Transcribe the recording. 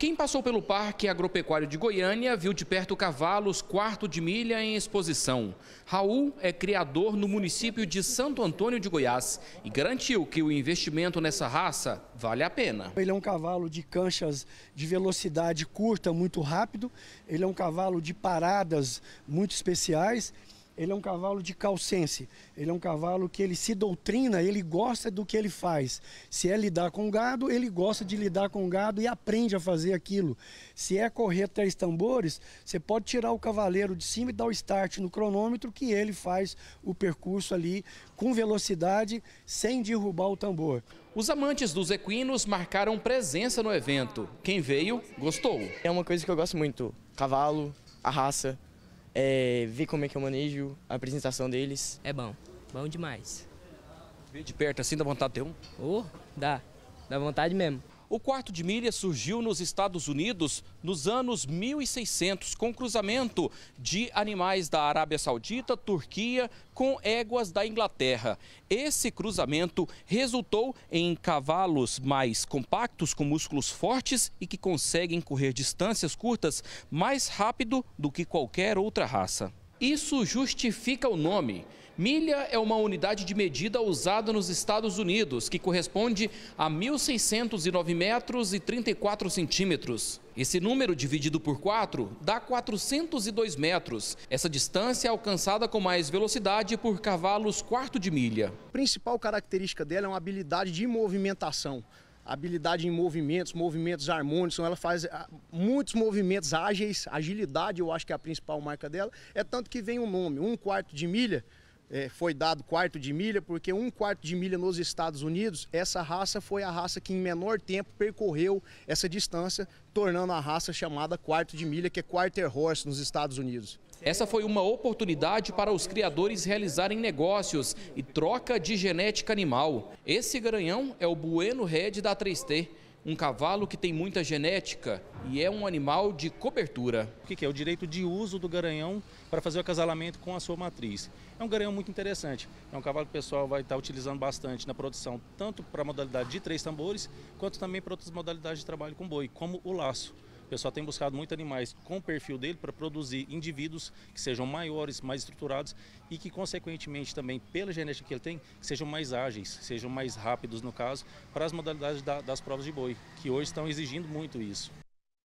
Quem passou pelo Parque Agropecuário de Goiânia viu de perto cavalos quarto de milha em exposição. Raul é criador no município de Santo Antônio de Goiás e garantiu que o investimento nessa raça vale a pena. Ele é um cavalo de canchas de velocidade curta, muito rápido. Ele é um cavalo de paradas muito especiais ele é um cavalo de calcense. Ele é um cavalo que ele se doutrina, ele gosta do que ele faz. Se é lidar com gado, ele gosta de lidar com gado e aprende a fazer aquilo. Se é correr três tambores, você pode tirar o cavaleiro de cima e dar o start no cronômetro que ele faz o percurso ali com velocidade, sem derrubar o tambor. Os amantes dos equinos marcaram presença no evento. Quem veio, gostou. É uma coisa que eu gosto muito, cavalo, a raça é, ver como é que eu manejo a apresentação deles. É bom, bom demais. Ver de perto assim dá vontade de ter um? Oh, dá, dá vontade mesmo. O quarto de milha surgiu nos Estados Unidos nos anos 1600, com cruzamento de animais da Arábia Saudita, Turquia, com éguas da Inglaterra. Esse cruzamento resultou em cavalos mais compactos, com músculos fortes e que conseguem correr distâncias curtas mais rápido do que qualquer outra raça. Isso justifica o nome. Milha é uma unidade de medida usada nos Estados Unidos, que corresponde a 1.609 metros e 34 centímetros. Esse número dividido por 4 dá 402 metros. Essa distância é alcançada com mais velocidade por cavalos quarto de milha. A principal característica dela é uma habilidade de movimentação habilidade em movimentos, movimentos harmônicos, ela faz ah, muitos movimentos ágeis, agilidade eu acho que é a principal marca dela, é tanto que vem o um nome, um quarto de milha, é, foi dado quarto de milha, porque um quarto de milha nos Estados Unidos, essa raça foi a raça que em menor tempo percorreu essa distância, tornando a raça chamada quarto de milha, que é quarter horse nos Estados Unidos. Essa foi uma oportunidade para os criadores realizarem negócios e troca de genética animal. Esse garanhão é o Bueno Red da 3T um cavalo que tem muita genética e é um animal de cobertura. O que é? O direito de uso do garanhão para fazer o acasalamento com a sua matriz. É um garanhão muito interessante. É um cavalo que o pessoal vai estar utilizando bastante na produção, tanto para a modalidade de três tambores, quanto também para outras modalidades de trabalho com boi, como o laço. O pessoal tem buscado muito animais com perfil dele para produzir indivíduos que sejam maiores, mais estruturados e que, consequentemente, também pela genética que ele tem, sejam mais ágeis, sejam mais rápidos, no caso, para as modalidades da, das provas de boi, que hoje estão exigindo muito isso.